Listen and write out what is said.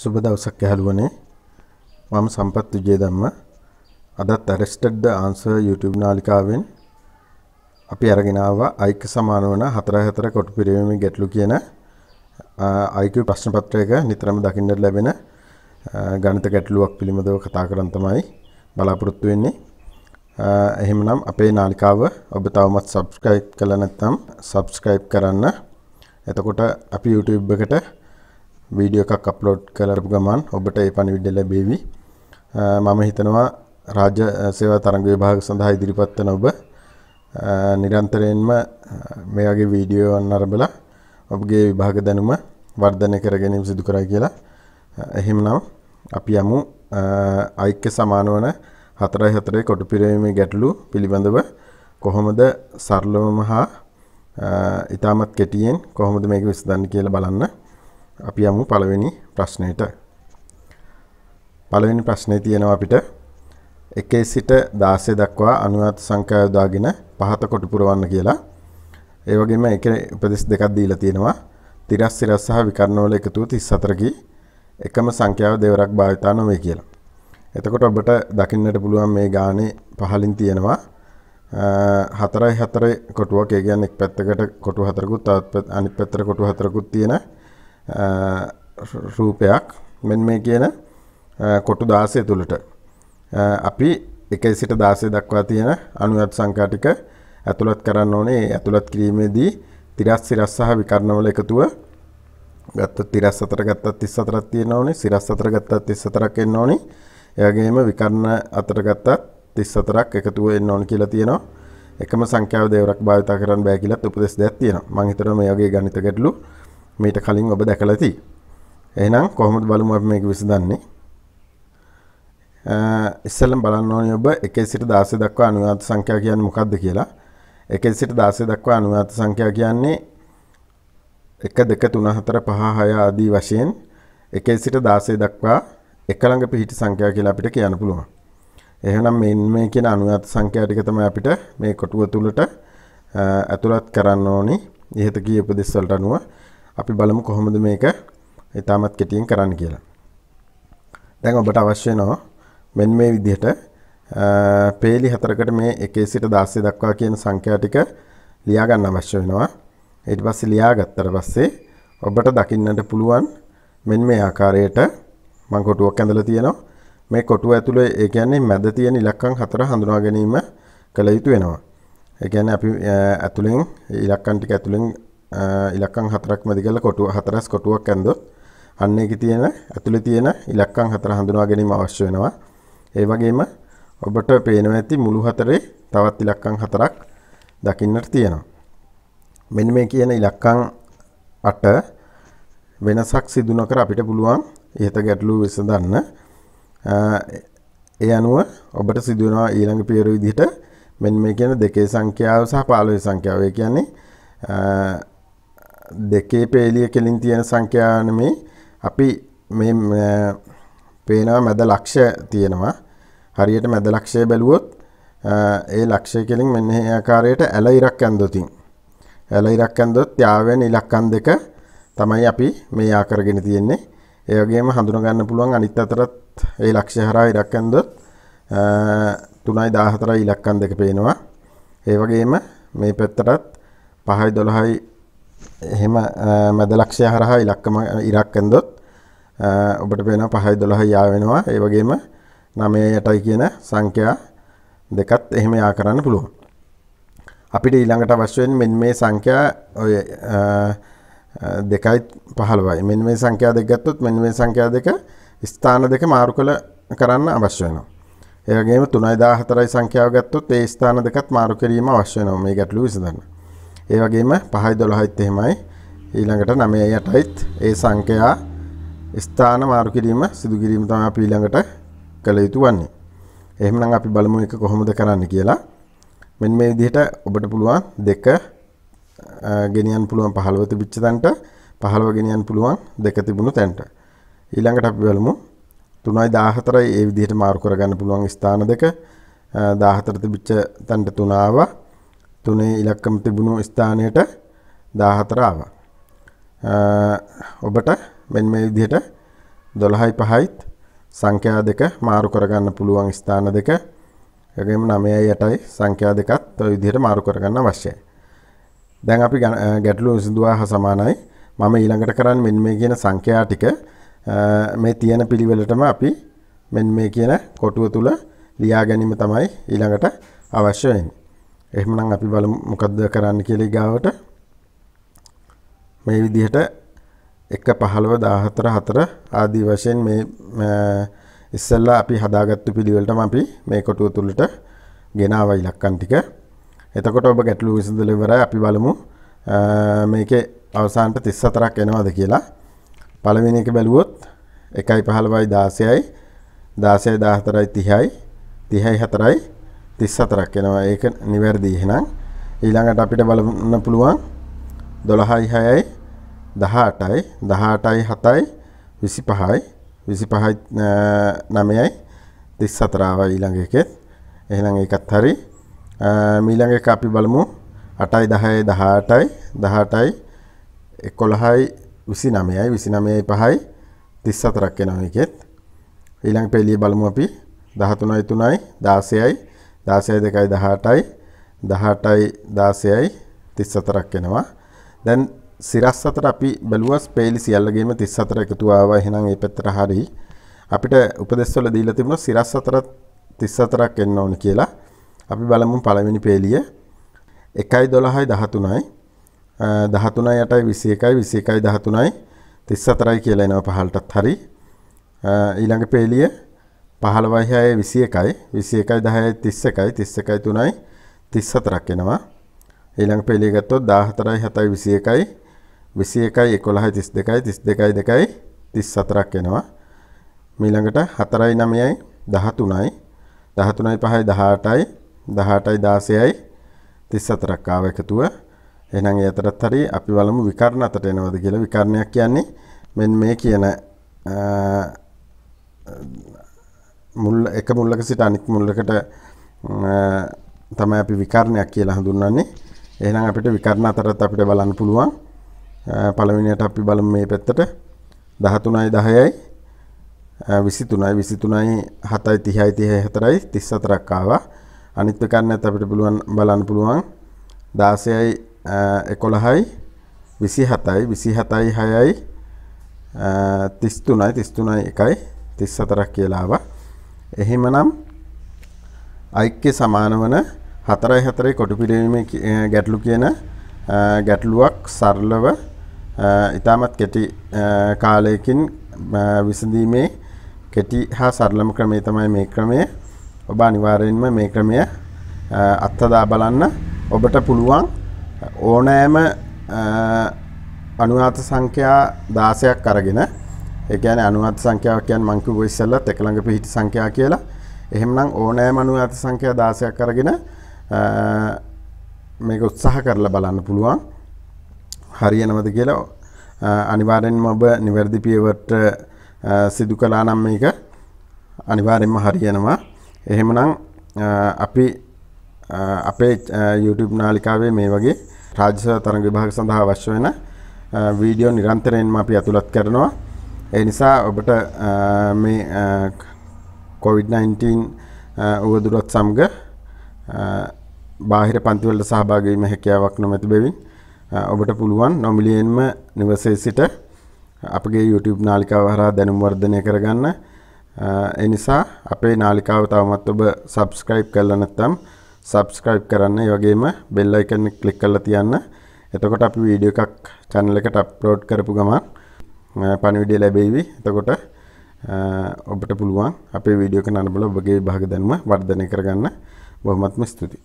සුබ දවසක් ඇහළුවනේ මම සම්පත් විජේදම්ම අදත් ඇරෙස්ටඩ් ද ආන්සර් YouTube නාලිකාවෙන් අපි අරගෙන ආවා අයික සමාන වන 44 කොටු පිරිමේ ගැටලු කියන IQ ප්‍රශ්න පත්‍රයක නිතරම දකින්නට ලැබෙන ගණිත ගැටලුවක් පිළිබඳව කතා කරන් තමයි බලාපොරොත්තු වෙන්නේ. එහෙමනම් අපේ නාලිකාව ඔබ තවමත් subscribe කළා නැත්නම් subscribe කරන්න. එතකොට අපි YouTube එකට වීඩියෝ එකක් අප්ලෝඩ් කරපු ගමන් ඔබට ඒ පණිවිඩ ලැබේවි. මම හිතනවා රාජ්‍ය සේවා තරංග විභාග සඳහා ඉදිරිපත් වන ඔබ නිරන්තරයෙන්ම මේ වගේ වීඩියෝවන් අරඹලා ඔබගේ විභාග දැනුම වර්ධනය කර ගැනීම සිදු කරයි කියලා. එහෙමනම් අපි යමු අයික්‍ය සමාන වන 4.4 කොටු පිරවීමේ ගැටලු පිළිබඳව කොහොමද සරලවම හා ඊටමත් කෙටියෙන් කොහොමද මේක විසඳන්නේ කියලා බලන්න. අපි යමු පළවෙනි ප්‍රශ්නයට. පළවෙනි ප්‍රශ්නේ තියෙනවා අපිට 1 සිට 16 දක්වා අනුයාත සංඛ්‍යා යොදාගෙන පහත කොට පුරවන්න කියලා. ඒ වගේම ඒකේ උපදෙස් දෙකක් දීලා තියෙනවා. තිරස් සිරස් සහ විකර්ණ වල එකතුව 34 කි එකම සංඛ්‍යාව දෙවරක් භාවිතා නොවේ කියලා. එතකොට ඔබට දකින්නට පුළුවන් මේ ගානේ පහලින් තියෙනවා හතරයි හතරේ කොටුවක් ඒ කියන්නේ එක් පැත්තකට කොටු හතරකුත් තවත් අනිත් පැත්තට කොටු හතරකුත් තියෙන රූපයක් මෙන් මේ කියන කොටු දාසය තුළට අපි එකයි සිට දාසය දක්වා තියෙන අනුවත් සංකාටික ඇතුළත් කරන්න ඕනේ ඇතුළත් කිරීමේදී තිරස් සිරස් සහ විකරණවල එකතුව ගත්තොත් 34 ගත්තත් 34ක් තියෙන ඕනේ සිරස් 4 ගත්තත් 34ක් එන්න ඕනේ ඒ වගේම විකරණ 4 ගත්තත් 34ක් එකතුව එන්න ඕනේ කියලා තියෙනවා එකම සංඛ්‍යාව දෙවරක් භාවිත කරන්න බෑ කියලාත් උපදේශ දෙයක් තියෙනවා මම හිතනවා මේ වගේ ගණිත ගැටලු මීට කලින් ඔබ දැකලා තියෙයි. එහෙනම් කොහොමද බලමු අපි මේක විසඳන්නේ? ඉස්සෙල්ලම බලන්න ඕනේ ඔබ 1 සිට 16 දක්වා අනුයාත සංඛ්‍යා කියන්නේ මොකක්ද කියලා. 1 සිට 16 දක්වා අනුයාත සංඛ්‍යා කියන්නේ 1 2 3 4 5 6 ආදී වශයෙන් 1 සිට 16 දක්වා එකළඟ පිහිටි සංඛ්‍යා කියලා අපිට කියන්න පුළුවන්. එහෙනම් මේ මේ කියන අනුයාත සංඛ්‍යා ටික තමයි අපිට මේ කොටුව තුලට ඇතුළත් කරන්න ඕනි. ඉහත කියපු දෙස් වලට අනුව අපි බලමු කොහොමද මේක ඉතාමත් කෙටියෙන් කරන්න කියලා. දැන් ඔබට අවශ්‍ය වෙනවා මෙන්න මේ විදිහට පේලි හතරකට මේ 1 සිට 16 දක්වා කියන සංඛ්‍යා ටික ලියා ගන්න අවශ්‍ය වෙනවා. ඊට පස්සේ ලියාගත්තට පස්සේ ඔබට දකින්නට පුළුවන් මෙන්න මේ ආකාරයට මම කොටුවක් ඇඳලා තියෙනවා. මේ කොටුව ඇතුලේ ඒ කියන්නේ මැද තියෙන ඉලක්කම් හතර හඳුනා ගැනීම කළ යුතු වෙනවා. ඒ කියන්නේ අපි ඇතුලෙන් ඉලක්කම් ටික ඇතුලෙන් ඉලක්කම් හතරක් මැදි කරලා කොටුව හතරස් කොටුවක් ඇන්දොත් අන්න ඒකේ තියෙන ඇතුලේ තියෙන ඉලක්කම් හතර හඳුනා ගැනීම අවශ්‍ය වෙනවා. ඒ වගේම ඔබට පේනවා ඇති මුළු හතරේ තවත් ඉලක්කම් හතරක් දකින්නට තියෙනවා. මෙන්න මේ කියන ඉලක්කම් 8 වෙනසක් සිදු නොකර අපිට පුළුවන් ඉහත ගැටලුව විසඳන්න. ඒ අනුව ඔබට සිදුවනවා ඊළඟ පියවර විදිහට මෙන්න මේ කියන දෙකේ සංඛ්‍යාව සහ 15 සංඛ්‍යාව. ඒ කියන්නේ දෙකේ පේලිය කෙලින් තියෙන සංඛ්‍යාන මේ අපි මේ පේනවා මැද ලක්ෂ තියෙනවා හරියට මැද ලක්ෂය බැලුවොත් ඒ ලක්ෂය කෙලින් මෙන්න මේ ආකාරයට ඇල ඉරක් ඇන්දොතින් ඇල ඉරක් ඇන්දොත් යාවෙන ඉලක්කම් දෙක තමයි අපි මේ ආකාරගෙන තියෙන්නේ ඒ වගේම හඳුනා ගන්න පුළුවන් අනිත් අතරත් ඒ ලක්ෂය හරහා ඉරක් ඇන්දොත් 3.14 ඉලක්කම් දෙක පේනවා ඒ වගේම මේ පැත්තටත් 5.12යි එහෙම මැද ලක්ෂය හරහා ඉලක්කම ඉරක් ඇන්දොත් ඔබට පේන පහයි දොළහ යා වෙනවා ඒ වගේම නමේ යටයි කියන සංඛ්‍යා දෙකත් එහෙම යා කරන්න පුළුවන්. අපිට ඊළඟට අවශ්‍ය වෙන්නේ මෙන්න මේ සංඛ්‍යා ඔය දෙකයි 15යි. මෙන්න මේ සංඛ්‍යා දෙක ගත්තොත් මෙන්න මේ සංඛ්‍යා දෙක ස්ථාන දෙක මාරු කළ කරන්න අවශ්‍ය වෙනවා. ඒ වගේම 3යි 14යි සංඛ්‍යාව ගත්තොත් ඒ ස්ථාන දෙකත් මාරු කිරීම අවශ්‍ය වෙනවා මේ ගැටලුව විසඳන්න. ඒ වගේම 5යි 12යිත් එහෙමයි. ඊළඟට 9යි 8යිත් ඒ සංඛ්‍යා ස්ථාන මාරු කිරීම සිදු කිරීම තමයි අපි ඊළඟට කළ යුතු වන්නේ. එහෙමනම් අපි බලමු එක කොහොමද කරන්න කියලා. මෙන්න මේ විදිහට ඔබට පුළුවන් 2 ගෙනියන්න පුළුවන් 15 තිබිච්ච තැනට 15 ගෙනියන්න පුළුවන් 2 තිබුණු තැනට. ඊළඟට අපි බලමු 3යි 14යි ඒ විදිහට මාරු කරගන්න පුළුවන් ස්ථාන දෙක 14 තිබිච්ච තැනට 3 ආවා තුනේ ඉලක්කම තිබුණු ස්ථානයට 14 ආවා. ඔබට මෙන්න මේ විදිහට 12යි 5යිත් සංඛ්‍යා දෙක මාරු කරගන්න පුළුවන් ස්ථාන දෙක. ඒගොම 9යි 8යි සංඛ්‍යා දෙකත් ඔය විදිහට මාරු කරගන්න අවශ්‍යයි. දැන් අපි ගැටලුව විසඳුවා හා සමානයි. මම ඊළඟට කරන්න මෙන්න මේ කියන සංඛ්‍යා ටික මේ තියෙන පිළිවෙලටම අපි මෙන්න මේ කියන කොටුව තුල ලියා ගැනීම තමයි ඊළඟට අවශ්‍ය වෙන්නේ. එහෙමනම් අපි බලමු මොකද්ද කරන්න කියලා ඊගාවට මේ විදිහට 1 15 14 4 ආදී වශයෙන් මේ ඉස්සෙල්ලා අපි හදාගත්තු පිළිවෙලටම අපි මේ කොටුව තුලට ගෙනාවා ඉලක්කම් ටික. එතකොට ඔබ ගැටලුව විසඳලා ඉවරයි අපි බලමු මේකේ අවසානට 34ක් එනවද කියලා. පළවෙනි එක බැලුවොත් 1 15යි 16යි 16 14යි 30යි 30යි 4යි 34ක් එනවා. ඒක නිවැරදි එහෙනම්. ඊළඟට අපිට බලන්න පුළුවන් 12යි 6යි 18යි 18යි 7යි 25යි 25යි 9යි 34 ආවා ඊළඟ එකෙත්. එහෙනම් ඒකත් හරි. ඊළඟ එක අපි බලමු 8යි 10යි 18යි 18යි 11යි 29යි 29යි 5යි 34ක් එනවා ඒකෙත්. ඊළඟ පෙළිය බලමු අපි 13යි 3යි 16යි 16යි 2යි 18යි 18යි 16යි 34ක් එනවා. දැන් සිරස් අතර අපි බැලුවා ස්පේලි සියල්ලගේම 34 එකතු ආවා. එහෙනම් මේ පැත්තට හරි. අපිට උපදේශවල දීලා තිබුණා සිරස් අතර 34ක් එන්න ඕන කියලා. අපි බලමු පළවෙනි පේලිය. 1යි 12යි 13යි 13යි 8යි 21යි 21යි 13යි 34යි කියලා එනවා පහළටත් හරි. ඊළඟ පේලිය 1 පහළවයි හය විසි එකයි විසි එකයි දහය තිස්ස එකයි තිස්ස එකයි තුනයි තිස් හතරක් එනවා ඊළඟ පෙළිගත්තොත් දාහතරයි හතයි විසි එකයි විසි එකයි එකොළහයි තිස් දෙකයි තිස් දෙකයි දෙකයි තිස් සතරක් එනවා මීළඟට හතරයි නමයයි දහතුනයි දහතුනයි පහයි දහටයි දහටයි දාසයයි තිස් සතරක් ආව එකතුව එහෙනම් ඒ අතරත් හරි අපි බලමු විකර්ණ අතට එනවද කියලා විකර්ණයක් කියන්නේ මෙන්න මේ කියන මුල් එක මුල්ලක සිට අනික් මුල්ලකට තමයි අපි විකරණයක් කියලා හඳුන්වන්නේ. එහෙනම් අපිට විකරණ අතරත් අපිට බලන්න පුළුවන්. පළවෙනියට අපි බලමු මේ පැත්තට 13යි 10යි 23යි 23යි 7යි 30යි 34යි 34ක් ආවා. අනිත් විකරණයත් අපිට පුළුවන් බලන්න පුළුවන් 16යි 11යි 27යි 27යි 6යි 33යි 33යි 1යි 34ක් කියලා ආවා. එහෙමනම් අයික්‍ය සමාන වන හතරයි හතරේ කොටු පිළිවීමේ ගැටලු කියන ගැටලුවක් සරලව ඉතාමත් කෙටි කාලයකින් විසඳීමේ කෙටි හා සරලම ක්‍රමේ තමයි මේ ක්‍රමය ඔබ අනිවාර්යෙන්ම මේ ක්‍රමය අත්හදා බලන්න ඔබට පුළුවන් ඕනෑම අනුනාත සංඛ්‍යා 16ක් අරගෙන ඒ කියන්නේ අනුවත් සංඛ්‍යාවක් කියන්නේ මං කිව්ව ඉස්සෙල්ලත් එක ළඟ පිහිටි සංඛ්‍යාව කියලා. එහෙමනම් ඕනෑම අනුවත් සංඛ්‍යා 16ක් අරගෙන මේක උත්සාහ කරලා බලන්න පුළුවන්. හරියනවද කියලා අනිවාර්යෙන්ම ඔබ නිවැරදි පියවරට සිදු කළා නම් මේක අනිවාර්යෙන්ම හරියනවා. එහෙමනම් අපි අපේ YouTube නාලිකාවේ මේ වගේ රාජ්‍ය තරඟ විභාග සඳහා අවශ්‍ය වෙන වීඩියෝ නිරන්තරයෙන්ම අපි අතුලත් කරනවා. ඒ නිසා ඔබට මේ කොවිD-19 උවදුරත් සමග බාහිර පන්තිවලට සහභාගීවීම හැකියාවක් නොමැති බැවින් ඔබට පුළුවන් නොමිලියෙන්ම නිවසේ සිට අපගේ YouTube නාලිකාව හරහා දැනුම් වර්ධනය කරගන්න. ඒ නිසා අපේ නාලිකාව තවමත් ඔබ subscribe කරලා නැත්නම් subscribe කරන්න. ඒ වගේම bell icon එක click කරලා තියන්න. එතකොට අපි වීඩියෝ එකක් channel එකට upload කරපු ගමන් පණවිඩිය ලැබේවි එතකොට ඔබට පුළුවන් අපේ වීඩියෝක නරඹලා ඔබගේ විභාග දැනුම වර්ධනය කරගන්න බොහොමත්ම ස්තුතියි